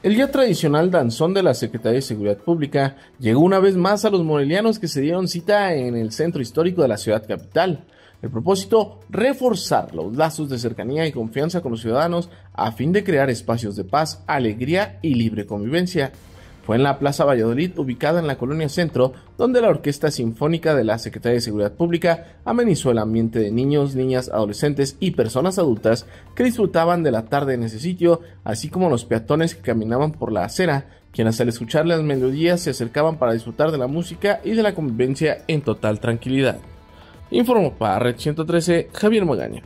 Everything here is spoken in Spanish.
El ya tradicional danzón de la Secretaría de Seguridad Pública llegó una vez más a los morelianos que se dieron cita en el centro histórico de la ciudad capital. El propósito, reforzar los lazos de cercanía y confianza con los ciudadanos a fin de crear espacios de paz, alegría y libre convivencia fue en la Plaza Valladolid, ubicada en la colonia Centro, donde la Orquesta Sinfónica de la Secretaría de Seguridad Pública amenizó el ambiente de niños, niñas, adolescentes y personas adultas que disfrutaban de la tarde en ese sitio, así como los peatones que caminaban por la acera, quienes al escuchar las melodías se acercaban para disfrutar de la música y de la convivencia en total tranquilidad. Informó para Red 113 Javier Magaña.